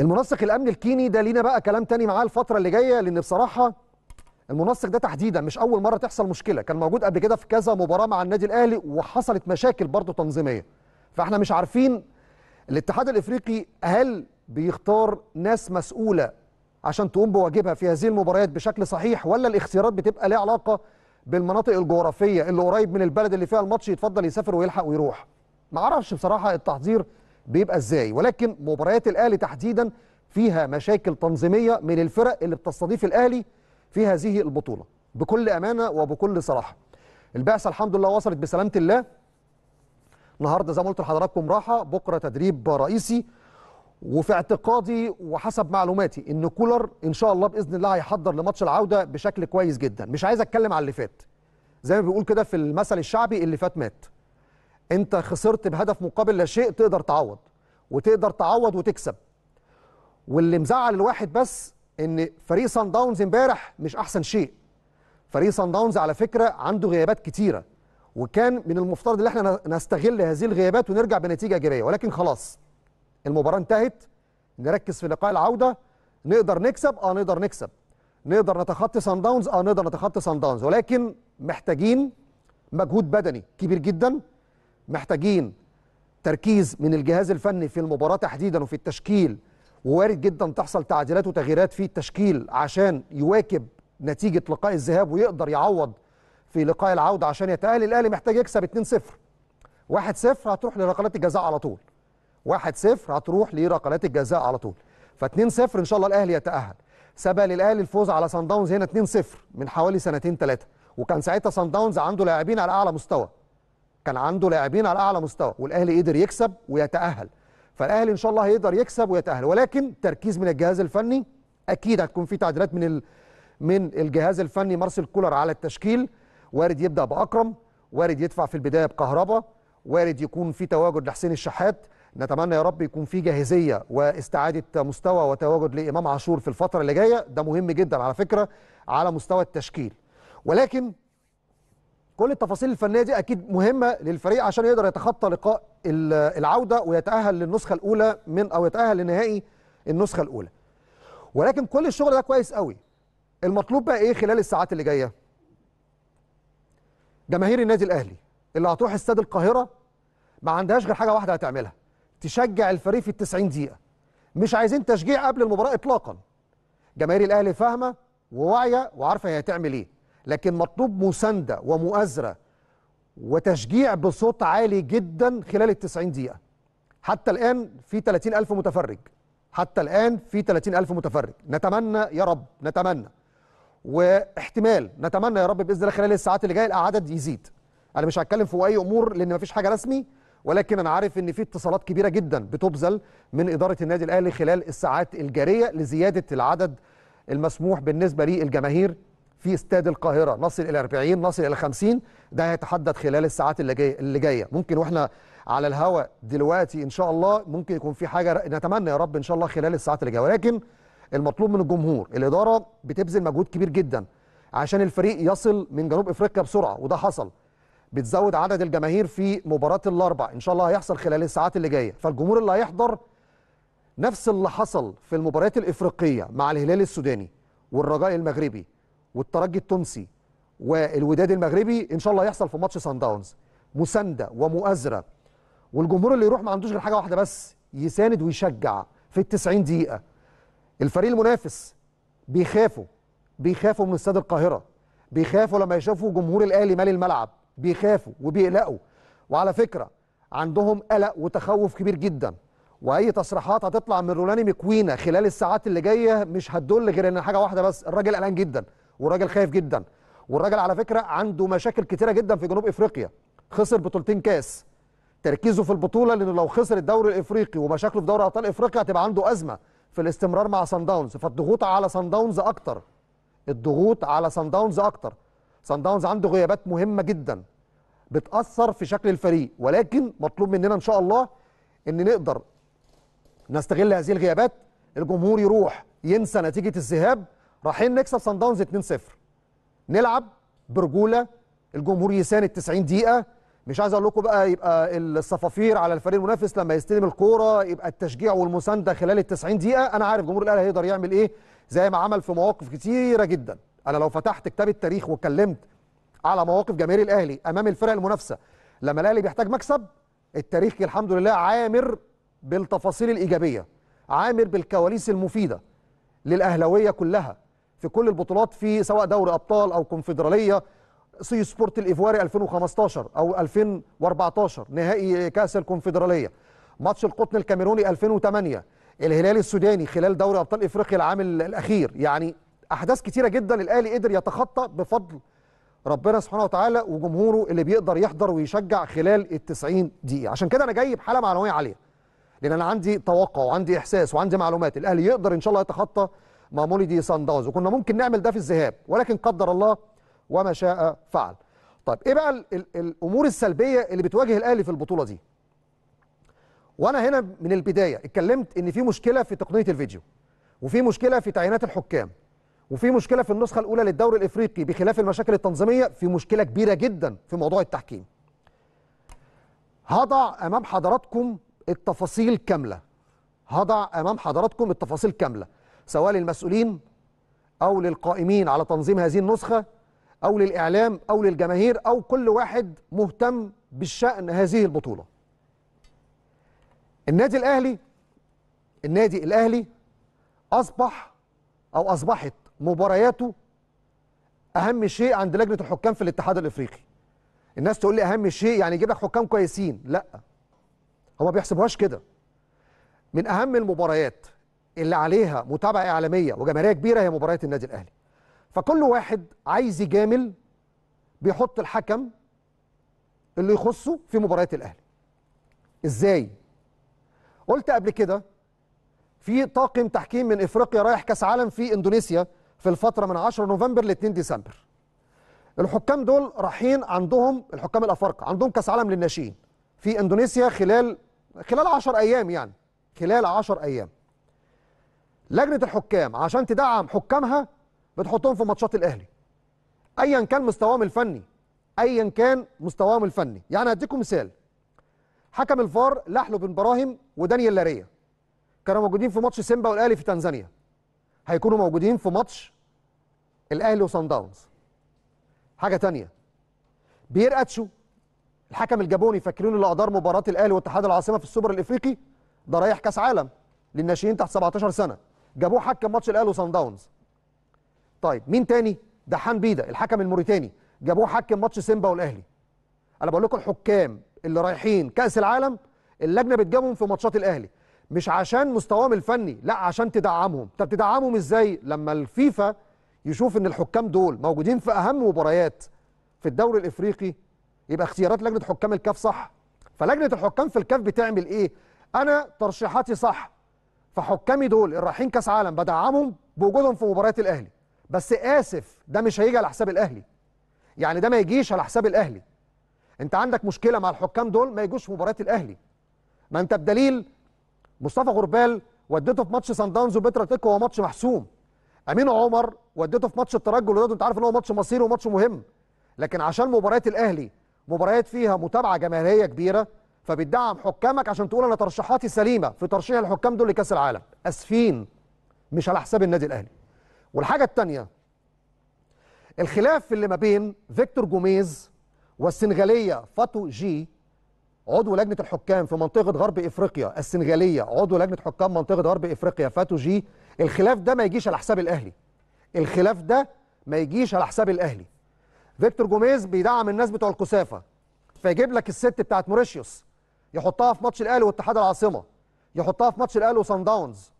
المنسق الامني الكيني ده لينا بقى كلام تاني معاه الفتره اللي جايه لان بصراحه المنسق ده تحديدا مش اول مره تحصل مشكله كان موجود قبل كده في كذا مباراه مع النادي الاهلي وحصلت مشاكل برضه تنظيميه فاحنا مش عارفين الاتحاد الافريقي هل بيختار ناس مسؤوله عشان تقوم بواجبها في هذه المباريات بشكل صحيح ولا الاختيارات بتبقى ليها علاقه بالمناطق الجغرافيه اللي قريب من البلد اللي فيها الماتش يتفضل يسافر ويلحق ويروح ما اعرفش بصراحه التحضير بيبقى ازاي ولكن مباريات الاهلي تحديدا فيها مشاكل تنظيميه من الفرق اللي بتستضيف الاهلي في هذه البطوله بكل امانه وبكل صراحه البعثه الحمد لله وصلت بسلامه الله النهارده زي ما قلت لحضراتكم راحه بكره تدريب رئيسي وفي اعتقادي وحسب معلوماتي ان كولر ان شاء الله باذن الله هيحضر لماتش العوده بشكل كويس جدا مش عايز اتكلم على اللي فات زي ما بيقول كده في المثل الشعبي اللي فات مات انت خسرت بهدف مقابل لا شيء تقدر تعوض وتقدر تعوض وتكسب واللي مزعل الواحد بس ان فريق سان داونز امبارح مش احسن شيء فريق سان داونز على فكره عنده غيابات كتيره وكان من المفترض ان احنا نستغل هذه الغيابات ونرجع بنتيجه ايجابيه ولكن خلاص المباراه انتهت نركز في لقاء العوده نقدر نكسب اه نقدر نكسب نقدر نتخطى سان داونز اه نقدر نتخطى سان داونز ولكن محتاجين مجهود بدني كبير جدا محتاجين تركيز من الجهاز الفني في المباراة تحديدا وفي التشكيل ووارد جدا تحصل تعديلات وتغييرات في التشكيل عشان يواكب نتيجة لقاء الذهاب ويقدر يعوض في لقاء العودة عشان يتأهل الأهلي محتاج يكسب 2-0 1-0 هتروح لركلات الجزاء على طول 1-0 هتروح لركلات الجزاء على طول ف2-0 إن شاء الله الأهلي يتأهل سبق للأهلي الفوز على سان داونز هنا 2-0 من حوالي سنتين ثلاثة وكان ساعتها سان داونز عنده لاعبين على أعلى مستوى كان عنده لاعبين على اعلى مستوى والاهلي قدر يكسب ويتاهل فالاهلي ان شاء الله هيقدر يكسب ويتاهل ولكن تركيز من الجهاز الفني اكيد هتكون في تعديلات من ال... من الجهاز الفني مارسيل كولر على التشكيل وارد يبدا باكرم وارد يدفع في البدايه بكهربا وارد يكون في تواجد لحسين الشحات نتمنى يا رب يكون في جاهزيه واستعاده مستوى وتواجد لامام عاشور في الفتره اللي جايه ده مهم جدا على فكره على مستوى التشكيل ولكن كل التفاصيل الفنيه دي اكيد مهمه للفريق عشان يقدر يتخطى لقاء العوده ويتاهل للنسخه الاولى من او يتاهل لنهائي النسخه الاولى ولكن كل الشغل ده كويس قوي المطلوب بقى ايه خلال الساعات اللي جايه جماهير النادي الاهلي اللي هتروح استاد القاهره ما عندهاش غير حاجه واحده هتعملها تشجع الفريق في ال 90 دقيقه مش عايزين تشجيع قبل المباراه اطلاقا جماهير الاهلي فاهمه وواعيه وعارفه هي هتعمل ايه لكن مطلوب مساندة ومؤازرة وتشجيع بصوت عالي جدا خلال التسعين دقيقة حتى الآن في 30 ألف متفرج حتى الآن في 30 ألف متفرج نتمنى يا رب نتمنى واحتمال نتمنى يا رب بإذن الله خلال الساعات اللي جاية العدد يزيد أنا مش هتكلم في أي أمور لأن مفيش حاجة رسمي ولكن أنا عارف إن في اتصالات كبيرة جدا بتبذل من إدارة النادي الأهلي خلال الساعات الجارية لزيادة العدد المسموح بالنسبة للجماهير في استاد القاهرة نصل إلى 40 نصل إلى 50 ده هيتحدد خلال الساعات اللي جاية, اللي جاية. ممكن وإحنا على الهواء دلوقتي إن شاء الله ممكن يكون في حاجة نتمنى يا رب إن شاء الله خلال الساعات اللي جاية ولكن المطلوب من الجمهور الإدارة بتبذل مجهود كبير جدا عشان الفريق يصل من جنوب إفريقيا بسرعة وده حصل بتزود عدد الجماهير في مباراة الأربع إن شاء الله هيحصل خلال الساعات اللي جاية فالجمهور اللي هيحضر نفس اللي حصل في المباريات الإفريقية مع الهلال السوداني والرجاء المغربي والترجي التونسي والوداد المغربي ان شاء الله هيحصل في ماتش سان داونز مسانده ومؤازره والجمهور اللي يروح ما عندوش غير حاجه واحده بس يساند ويشجع في ال 90 دقيقه الفريق المنافس بيخافوا بيخافوا من استاد القاهره بيخافوا لما يشوفوا جمهور الاهلي مالي الملعب بيخافوا وبيقلقوا وعلى فكره عندهم قلق وتخوف كبير جدا واي تصريحات هتطلع من رولاني مكوينا خلال الساعات اللي جايه مش هتدل غير ان حاجه واحده بس الراجل قلقان جدا والراجل خايف جدا والراجل على فكره عنده مشاكل كتيره جدا في جنوب افريقيا خسر بطولتين كاس تركيزه في البطوله لانه لو خسر الدوري الافريقي ومشاكله في دوري ابطال افريقيا هتبقى عنده ازمه في الاستمرار مع سان داونز فالضغوط على سان داونز اكتر الضغوط على سان داونز اكتر سان داونز عنده غيابات مهمه جدا بتاثر في شكل الفريق ولكن مطلوب مننا ان شاء الله ان نقدر نستغل هذه الغيابات الجمهور يروح ينسى نتيجه الذهاب رايحين نكسب سان داونز 2-0 نلعب برجوله الجمهور يساند 90 دقيقه مش عايز اقول لكم بقى يبقى الصفافير على الفريق المنافس لما يستلم الكوره يبقى التشجيع والمسانده خلال ال 90 دقيقه انا عارف جمهور الاهلي هيقدر يعمل ايه زي ما عمل في مواقف كتيره جدا انا لو فتحت كتاب التاريخ واتكلمت على مواقف جماهير الاهلي امام الفرق المنافسه لما الاهلي بيحتاج مكسب التاريخ الحمد لله عامر بالتفاصيل الايجابيه عامر بالكواليس المفيده للاهلاويه كلها في كل البطولات في سواء دوري ابطال او كونفدراليه سي سبورت الايفواري 2015 او 2014 نهائي كاس الكونفدراليه ماتش القطن الكاميروني 2008 الهلال السوداني خلال دوري ابطال افريقيا العام الاخير يعني احداث كثيره جدا الاهلي قدر يتخطى بفضل ربنا سبحانه وتعالى وجمهوره اللي بيقدر يحضر ويشجع خلال ال 90 دقيقه عشان كده انا جايب حاله معنويه عاليه لان انا عندي توقع وعندي احساس وعندي معلومات الاهلي يقدر ان شاء الله يتخطى دي سان داونز وكنا ممكن نعمل ده في الذهاب ولكن قدر الله وما شاء فعل طيب ايه بقى الامور السلبيه اللي بتواجه الاهلي في البطوله دي وانا هنا من البدايه اتكلمت ان في مشكله في تقنيه الفيديو وفي مشكله في تعيينات الحكام وفي مشكله في النسخه الاولى للدوري الافريقي بخلاف المشاكل التنظيميه في مشكله كبيره جدا في موضوع التحكيم هضع امام حضراتكم التفاصيل كامله هضع امام حضراتكم التفاصيل كامله سواء للمسؤولين أو للقائمين على تنظيم هذه النسخة أو للإعلام أو للجماهير أو كل واحد مهتم بالشأن هذه البطولة النادي الأهلي النادي الأهلي أصبح أو أصبحت مبارياته أهم شيء عند لجنة الحكام في الاتحاد الإفريقي الناس تقول لي أهم شيء يعني يجيب لك حكام كويسين لا هو ما بيحسبوهاش كده من أهم المباريات اللي عليها متابعه اعلاميه وجماهيريه كبيره هي مباريات النادي الاهلي فكل واحد عايز يجامل بيحط الحكم اللي يخصه في مباريات الاهلي ازاي قلت قبل كده في طاقم تحكيم من افريقيا رايح كاس عالم في اندونيسيا في الفتره من 10 نوفمبر ل 2 ديسمبر الحكام دول رايحين عندهم الحكام الافارقه عندهم كاس عالم للناشئين في اندونيسيا خلال خلال 10 ايام يعني خلال 10 ايام لجنه الحكام عشان تدعم حكامها بتحطهم في ماتشات الاهلي ايا كان مستواهم الفني ايا كان مستواهم الفني يعني هديكم مثال حكم الفار لحلو بن براهيم ودانيال لاريا كانوا موجودين في ماتش سيمبا والاهلي في تنزانيا هيكونوا موجودين في ماتش الاهلي وصن داونز حاجه تانية بيير اتشو الحكم الجابوني فاكرين اللي ادار مباراه الاهلي واتحاد العاصمه في السوبر الافريقي ده رايح كاس عالم للناشئين تحت 17 سنه جابوه حكم ماتش الاهلي وسان داونز طيب مين تاني دحان بيدا الحكم الموريتاني جابوه حكم ماتش سيمبا والاهلي انا بقول لكم الحكام اللي رايحين كاس العالم اللجنه بتجابهم في ماتشات الاهلي مش عشان مستواهم الفني لا عشان تدعمهم طب تدعمهم ازاي لما الفيفا يشوف ان الحكام دول موجودين في اهم مباريات في الدوري الافريقي يبقى اختيارات لجنه حكام الكاف صح فلجنه الحكام في الكاف بتعمل ايه انا ترشيحاتي صح فحكامي دول الرايحين كاس عالم بدعمهم بوجودهم في مباريات الاهلي بس اسف ده مش هيجي على حساب الاهلي يعني ده ما يجيش على حساب الاهلي انت عندك مشكله مع الحكام دول ما يجوش في مباريات الاهلي ما انت بدليل مصطفى غربال وديته في ماتش سان داونز تيكو هو ماتش محسوم امين عمر وديته في ماتش الترجي وده انت عارف ان هو ماتش مصيري وماتش مهم لكن عشان مباريات الاهلي مباريات فيها متابعه جماهيريه كبيره فبتدعم حكامك عشان تقول انا ترشيحاتي سليمه في ترشيح الحكام دول لكاس العالم اسفين مش على حساب النادي الاهلي والحاجه الثانيه الخلاف اللي ما بين فيكتور جوميز والسنغاليه فاتو جي عضو لجنه الحكام في منطقه غرب افريقيا السنغاليه عضو لجنه حكام منطقه غرب افريقيا فاتو جي الخلاف ده ما يجيش على حساب الاهلي الخلاف ده ما يجيش على حساب الاهلي فيكتور جوميز بيدعم الناس بتوع القسافه فيجيب لك الست بتاعت موريشيوس يحطها في ماتش الاهلي واتحاد العاصمه يحطها في ماتش الاهلي وصن داونز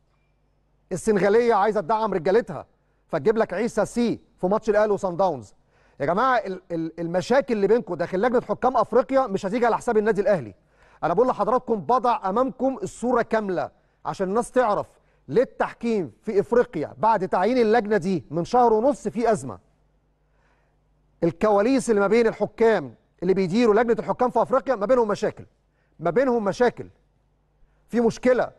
السنغاليه عايزه تدعم رجالتها فتجيب لك عيسى سي في ماتش الاهلي وصن داونز يا جماعه المشاكل اللي بينكم داخل لجنه حكام افريقيا مش هتيجي على حساب النادي الاهلي انا بقول لحضراتكم بضع امامكم الصوره كامله عشان الناس تعرف ليه التحكيم في افريقيا بعد تعيين اللجنه دي من شهر ونص في ازمه الكواليس اللي ما بين الحكام اللي بيديروا لجنه الحكام في افريقيا ما بينهم مشاكل ما بينهم مشاكل في مشكله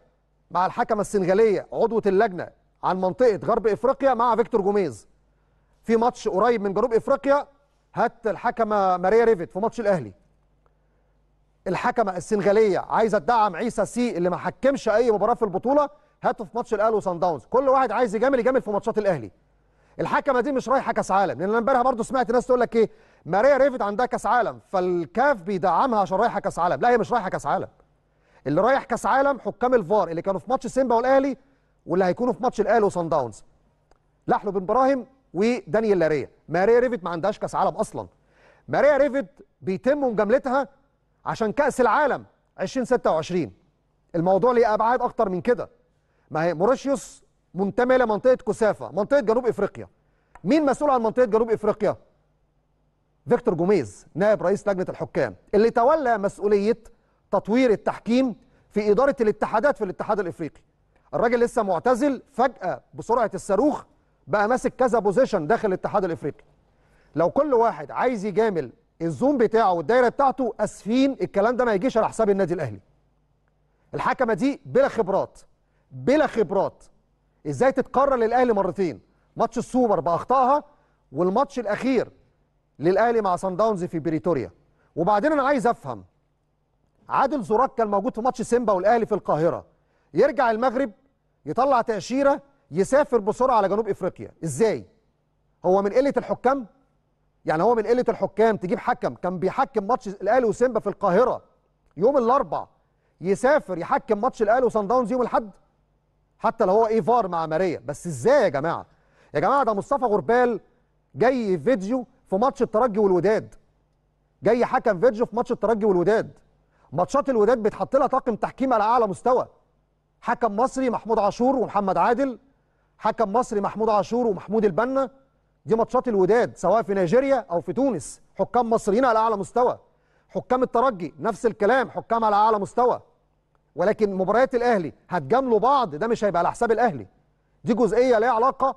مع الحكمه السنغاليه عضوه اللجنه عن منطقه غرب افريقيا مع فيكتور جوميز في ماتش قريب من جنوب افريقيا هات الحكمه ماريا ريفيت في ماتش الاهلي الحكمه السنغاليه عايزه تدعم عيسى سي اللي ما حكمش اي مباراه في البطوله هاته في ماتش الاهلي وصن داونز كل واحد عايز يجامل يجامل في ماتشات الاهلي الحكمه دي مش رايحه كاس عالم لان انا امبارح برضه سمعت ناس تقول لك ايه ماريا ريفت عندها كاس عالم فالكاف بيدعمها عشان رايحه كاس عالم لا هي مش رايحه كاس عالم اللي رايح كاس عالم حكام الفار اللي كانوا في ماتش سيمبا والاهلي واللي هيكونوا في ماتش الاهلي وصن داونز لحلو بن ابراهيم ودانيال لاريا ماريا ريفت ما عندهاش كاس عالم اصلا ماريا ريفت بيتم مجاملتها عشان كاس العالم 2026 الموضوع ليه ابعاد اكتر من كده ما هي موريشيوس منتمي الى منطقه كثافه منطقه جنوب افريقيا مين مسؤول عن منطقه جنوب افريقيا فيكتور جوميز نائب رئيس لجنه الحكام اللي تولى مسؤوليه تطوير التحكيم في اداره الاتحادات في الاتحاد الافريقي الراجل لسه معتزل فجاه بسرعه الصاروخ بقى ماسك كذا بوزيشن داخل الاتحاد الافريقي لو كل واحد عايز يجامل الزوم بتاعه والدايره بتاعته اسفين الكلام ده ما يجيش على حساب النادي الاهلي الحكمه دي بلا خبرات بلا خبرات ازاي تتكرر للاهلي مرتين ماتش السوبر باخطائها والماتش الاخير للاهلي مع سان داونز في بريتوريا وبعدين انا عايز افهم عادل زراك كان موجود في ماتش سيمبا والاهلي في القاهره يرجع المغرب يطلع تاشيره يسافر بسرعه على جنوب افريقيا ازاي هو من قله الحكام يعني هو من قله الحكام تجيب حكم كان بيحكم ماتش الاهلي وسيمبا في القاهره يوم الاربعاء يسافر يحكم ماتش الاهلي وصن داونز يوم الاحد حتى لو هو ايه فار مع ماريا بس ازاي يا جماعه يا جماعه ده مصطفى غربال جاي فيديو في ماتش الترجي والوداد جاي حكم فيديو في ماتش الترجي والوداد ماتشات الوداد بيتحط لها طاقم تحكيم على اعلى مستوى حكم مصري محمود عاشور ومحمد عادل حكم مصري محمود عاشور ومحمود البنا دي ماتشات الوداد سواء في نيجيريا او في تونس حكام مصريين على اعلى مستوى حكام الترجي نفس الكلام حكام على اعلى مستوى ولكن مباريات الاهلي هتجاملوا بعض ده مش هيبقى على حساب الاهلي دي جزئيه ليها علاقه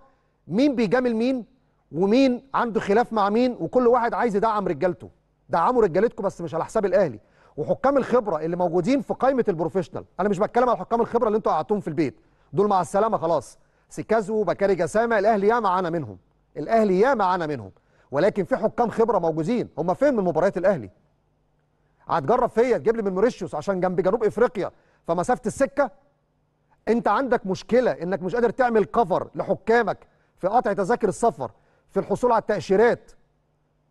مين بيجامل مين ومين عنده خلاف مع مين وكل واحد عايز يدعم رجالته دعموا رجالتكم بس مش على حساب الاهلي وحكام الخبره اللي موجودين في قائمه البروفيشنال انا مش بتكلم على حكام الخبره اللي انتوا قعدتوهم في البيت دول مع السلامه خلاص سيكازو بكاري جسامه الاهلي يا معانا منهم الاهلي يا معانا منهم ولكن في حكام خبره موجودين هم فين من مباريات الاهلي هتجرب فيا تجيب لي من موريشيوس عشان جنب جنوب افريقيا فمسافه السكه انت عندك مشكله انك مش قادر تعمل كفر لحكامك في قطع تذاكر السفر في الحصول على التاشيرات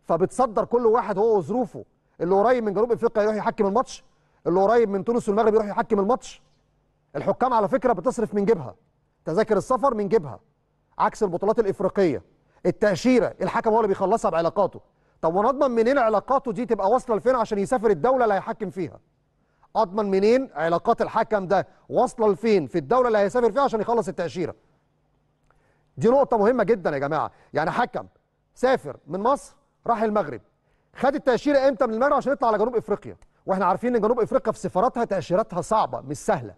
فبتصدر كل واحد هو وظروفه اللي قريب من جنوب افريقيا يروح يحكم الماتش اللي قريب من تونس والمغرب يروح يحكم الماتش الحكام على فكره بتصرف من جيبها تذاكر السفر من جيبها عكس البطولات الافريقيه التاشيره الحكم هو اللي بيخلصها بعلاقاته طب ونضمن منين علاقاته دي تبقى واصله لفين عشان يسافر الدوله اللي هيحكم فيها اضمن منين علاقات الحكم ده واصله لفين في الدوله اللي هيسافر فيها عشان يخلص التاشيره دي نقطه مهمه جدا يا جماعه يعني حكم سافر من مصر راح المغرب خد التاشيره امتى من المغرب عشان يطلع على جنوب افريقيا واحنا عارفين ان جنوب افريقيا في سفاراتها تاشيراتها صعبه مش سهله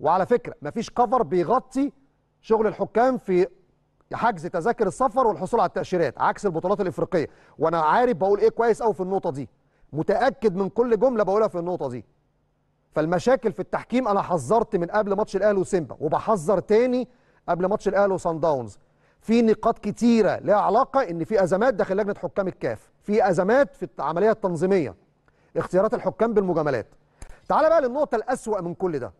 وعلى فكره مفيش كفر بيغطي شغل الحكام في حجز تذاكر السفر والحصول على التاشيرات عكس البطولات الافريقيه وانا عارف بقول ايه كويس قوي في النقطه دي متاكد من كل جمله بقولها في النقطه دي فالمشاكل في التحكيم انا حذرت من قبل ماتش الاهلي وسيمبا وبحذر تاني قبل ماتش الاهلي وسان داونز في نقاط كتيره لها علاقه ان في ازمات داخل لجنه حكام الكاف في ازمات في العمليه التنظيميه اختيارات الحكام بالمجاملات تعال بقى للنقطه الاسوا من كل ده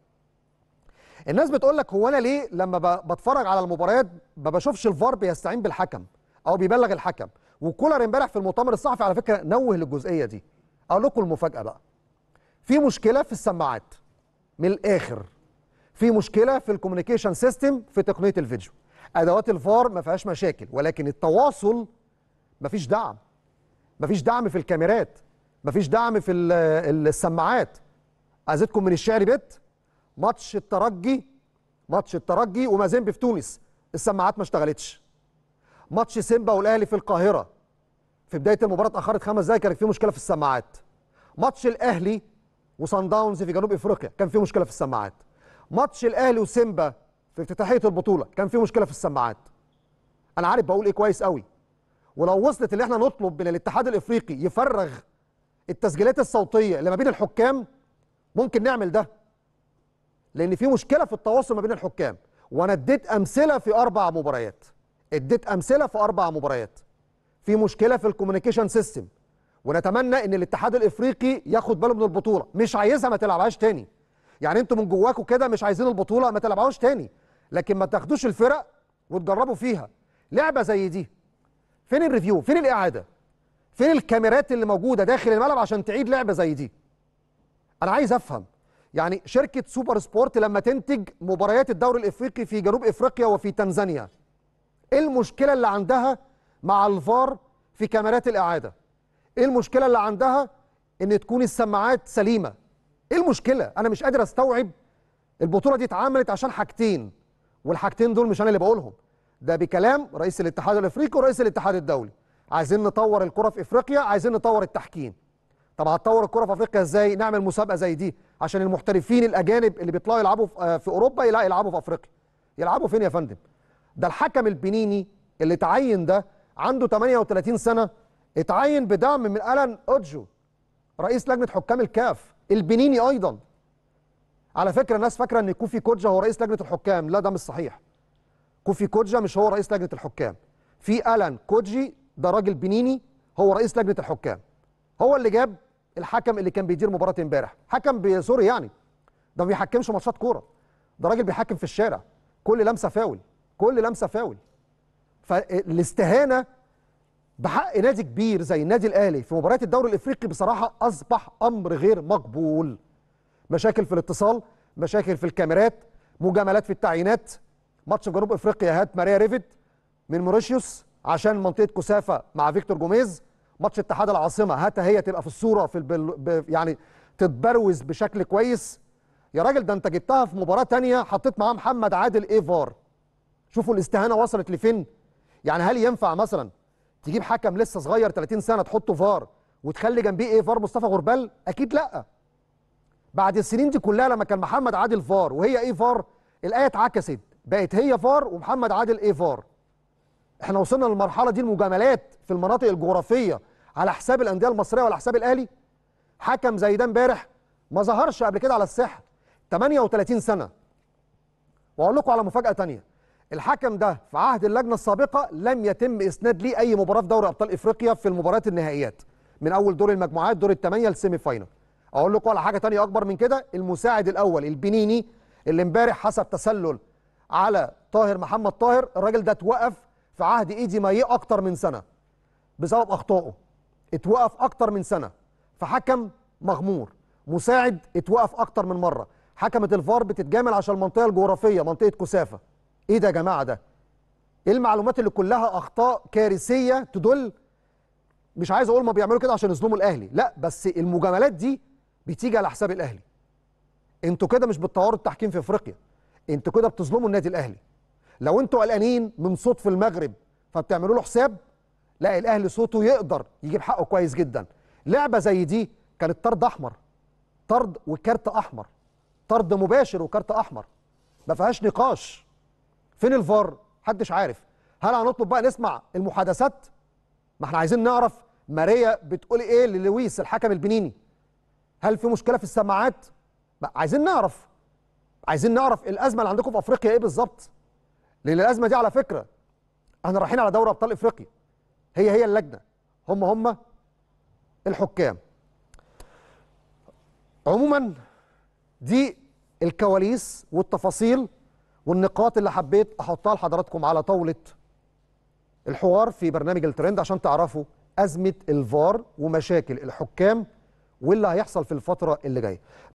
الناس بتقول لك هو انا ليه لما بتفرج على المباريات ما بشوفش الفار بيستعين بالحكم او بيبلغ الحكم وكولر امبارح في المؤتمر الصحفي على فكره نوه للجزئيه دي اقول لكم المفاجاه بقى في مشكله في السماعات من الاخر في مشكله في الكوميونيكيشن سيستم في تقنيه الفيديو ادوات الفار ما فيهاش مشاكل ولكن التواصل ما فيش دعم ما فيش دعم في الكاميرات ما فيش دعم في السماعات عايزتكم من الشعر بيت ماتش الترجي ماتش الترجي ومازيمبي في تونس السماعات ما اشتغلتش ماتش سيمبا والاهلي في القاهره في بدايه المباراه اتاخرت خمس دقايق كانت في مشكله في السماعات ماتش الاهلي وصن داونز في جنوب افريقيا كان في مشكله في السماعات ماتش الاهلي وسيمبا في افتتاحيه البطوله كان في مشكله في السماعات انا عارف بقول ايه كويس قوي ولو وصلت اللي احنا نطلب من الاتحاد الافريقي يفرغ التسجيلات الصوتيه اللي ما بين الحكام ممكن نعمل ده لان في مشكله في التواصل ما بين الحكام وانا اديت امثله في اربع مباريات اديت امثله في اربع مباريات في مشكله في الكوميونيكيشن سيستم ونتمنى ان الاتحاد الافريقي ياخد باله من البطوله مش عايزها ما تلعبهاش تاني يعني انتوا من جواكم كده مش عايزين البطوله ما تلعبهاش تاني لكن ما تاخدوش الفرق وتجربوا فيها لعبه زي دي فين الريفيو فين الاعاده فين الكاميرات اللي موجوده داخل الملعب عشان تعيد لعبه زي دي انا عايز افهم يعني شركه سوبر سبورت لما تنتج مباريات الدوري الافريقي في جنوب افريقيا وفي تنزانيا ايه المشكله اللي عندها مع الفار في كاميرات الاعاده ايه المشكله اللي عندها ان تكون السماعات سليمه ايه المشكله انا مش قادر استوعب البطوله دي اتعملت عشان حاجتين والحاجتين دول مش انا اللي بقولهم ده بكلام رئيس الاتحاد الافريقي ورئيس الاتحاد الدولي عايزين نطور الكره في افريقيا عايزين نطور التحكيم طب هتطور الكره في افريقيا ازاي نعمل مسابقه زي دي عشان المحترفين الاجانب اللي بيطلعوا يلعبوا في آه، اوروبا لا يلعبوا في افريقيا يلعبوا فين يا فندم ده الحكم البنيني اللي تعين ده عنده 38 سنه اتعين بدعم من ألان أوجو رئيس لجنة حكام الكاف البنيني أيضا على فكرة الناس فاكرة أن كوفي كوجا هو رئيس لجنة الحكام لا ده مش صحيح كوفي كوجا مش هو رئيس لجنة الحكام في ألان كوجي ده راجل بنيني هو رئيس لجنة الحكام هو اللي جاب الحكم اللي كان بيدير مباراة امبارح حكم بسوري يعني ده ما بيحكمش ماتشات كورة ده راجل بيحكم في الشارع كل لمسة فاول كل لمسة فاول فالاستهانة بحق نادي كبير زي النادي الاهلي في مباريات الدوري الافريقي بصراحه اصبح امر غير مقبول مشاكل في الاتصال مشاكل في الكاميرات مجاملات في التعيينات ماتش جنوب افريقيا هات ماريا ريفيد من موريشيوس عشان منطقه كثافه مع فيكتور جوميز ماتش اتحاد العاصمه هات هي تبقى في الصوره في البل... ب... يعني تتبروز بشكل كويس يا راجل ده انت جبتها في مباراه تانية حطيت معاه محمد عادل ايفار شوفوا الاستهانه وصلت لفين يعني هل ينفع مثلا تجيب حكم لسه صغير 30 سنه تحطه فار وتخلي جنبيه ايه فار مصطفى غربال اكيد لا بعد السنين دي كلها لما كان محمد عادل فار وهي ايه فار الايه اتعكست بقت هي فار ومحمد عادل ايه فار احنا وصلنا للمرحله دي المجاملات في المناطق الجغرافيه على حساب الانديه المصريه وعلى حساب الاهلي حكم زي ده امبارح ما ظهرش قبل كده على الساحه 38 سنه واقول لكم على مفاجاه ثانيه الحكم ده في عهد اللجنه السابقه لم يتم اسناد ليه اي مباراه في دوري ابطال افريقيا في المباريات النهائيات من اول دور المجموعات دور الثمانيه للسيمي فاينل اقول لكم على حاجه ثانيه اكبر من كده المساعد الاول البنيني اللي امبارح حسب تسلل على طاهر محمد طاهر الراجل ده اتوقف في عهد ايدي مايه اكتر من سنه بسبب اخطائه اتوقف اكتر من سنه فحكم مغمور مساعد اتوقف اكتر من مره حكمه الفار بتتجامل عشان المنطقه الجغرافيه منطقه كثافه ايه ده يا جماعه ده ايه المعلومات اللي كلها اخطاء كارثيه تدل مش عايز اقول ما بيعملوا كده عشان يظلموا الاهلي لا بس المجاملات دي بتيجي على حساب الاهلي انتوا كده مش بتطوروا التحكيم في افريقيا انتوا كده بتظلموا النادي الاهلي لو انتوا قلقانين من صوت في المغرب فبتعملوا له حساب لا الاهلي صوته يقدر يجيب حقه كويس جدا لعبه زي دي كانت طرد احمر طرد وكارت احمر طرد مباشر وكارت احمر ما فيهاش نقاش فين الفار محدش عارف هل هنطلب بقى نسمع المحادثات ما احنا عايزين نعرف ماريا بتقول ايه للويس الحكم البنيني هل في مشكله في السماعات عايزين نعرف عايزين نعرف الازمه اللي عندكم في افريقيا ايه بالظبط لان الازمه دي على فكره احنا رايحين على دوري ابطال افريقيا هي هي اللجنه هم هم الحكام عموما دي الكواليس والتفاصيل والنقاط اللي حبيت احطها لحضراتكم على طاوله الحوار في برنامج الترند عشان تعرفوا ازمه الفار ومشاكل الحكام واللي هيحصل في الفتره اللي جايه